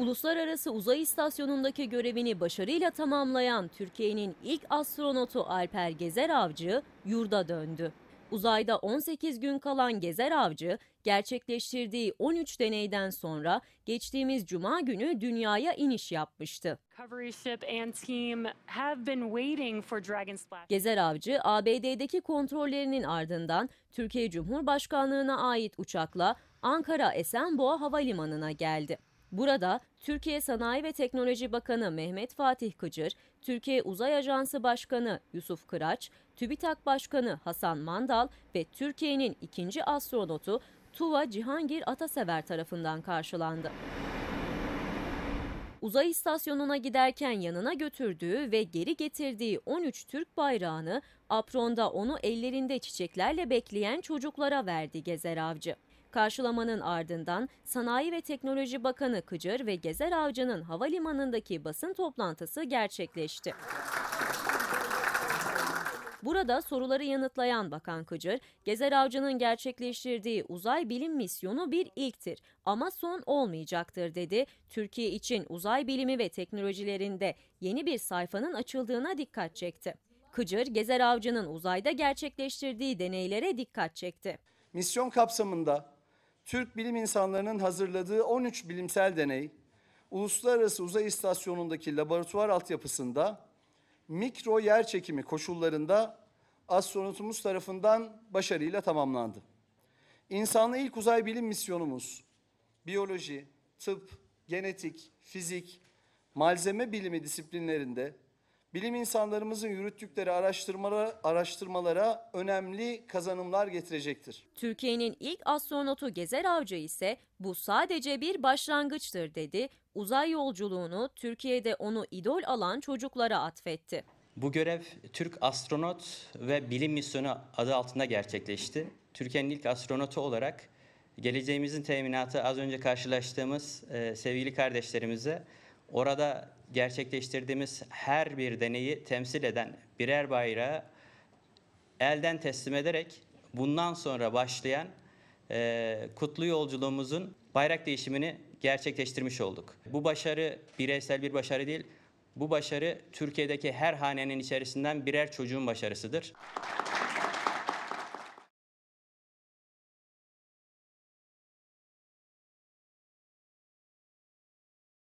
Uluslararası Uzay İstasyonu'ndaki görevini başarıyla tamamlayan Türkiye'nin ilk astronotu Alper Gezer Avcı yurda döndü. Uzayda 18 gün kalan Gezer Avcı gerçekleştirdiği 13 deneyden sonra geçtiğimiz cuma günü dünyaya iniş yapmıştı. Gezer Avcı ABD'deki kontrollerinin ardından Türkiye Cumhurbaşkanlığına ait uçakla Ankara Esenboğa Havalimanı'na geldi. Burada Türkiye Sanayi ve Teknoloji Bakanı Mehmet Fatih Kıcır, Türkiye Uzay Ajansı Başkanı Yusuf Kıraç, TÜBİTAK Başkanı Hasan Mandal ve Türkiye'nin ikinci astronotu Tuva Cihangir Atasever tarafından karşılandı uzay istasyonuna giderken yanına götürdüğü ve geri getirdiği 13 Türk bayrağını apronda onu ellerinde çiçeklerle bekleyen çocuklara verdi Gezer Avcı. Karşılamanın ardından Sanayi ve Teknoloji Bakanı Kıcır ve Gezer Avcı'nın havalimanındaki basın toplantısı gerçekleşti. Burada soruları yanıtlayan Bakan Kıcır, Gezer Avcı'nın gerçekleştirdiği uzay bilim misyonu bir ilktir ama son olmayacaktır dedi. Türkiye için uzay bilimi ve teknolojilerinde yeni bir sayfanın açıldığına dikkat çekti. Kıcır, Gezer Avcı'nın uzayda gerçekleştirdiği deneylere dikkat çekti. Misyon kapsamında Türk bilim insanlarının hazırladığı 13 bilimsel deney, Uluslararası Uzay İstasyonu'ndaki laboratuvar altyapısında mikro yer çekimi koşullarında astronotumuz tarafından başarıyla tamamlandı. İnsanlı ilk uzay bilim misyonumuz biyoloji, tıp, genetik, fizik, malzeme bilimi disiplinlerinde Bilim insanlarımızın yürüttükleri araştırmalara, araştırmalara önemli kazanımlar getirecektir. Türkiye'nin ilk astronotu Gezer Avcı ise bu sadece bir başlangıçtır dedi. Uzay yolculuğunu Türkiye'de onu idol alan çocuklara atfetti. Bu görev Türk Astronot ve Bilim Misyonu adı altında gerçekleşti. Türkiye'nin ilk astronotu olarak geleceğimizin teminatı az önce karşılaştığımız e, sevgili kardeşlerimize Orada gerçekleştirdiğimiz her bir deneyi temsil eden birer bayrağı elden teslim ederek bundan sonra başlayan e, kutlu yolculuğumuzun bayrak değişimini gerçekleştirmiş olduk. Bu başarı bireysel bir başarı değil, bu başarı Türkiye'deki her hanenin içerisinden birer çocuğun başarısıdır.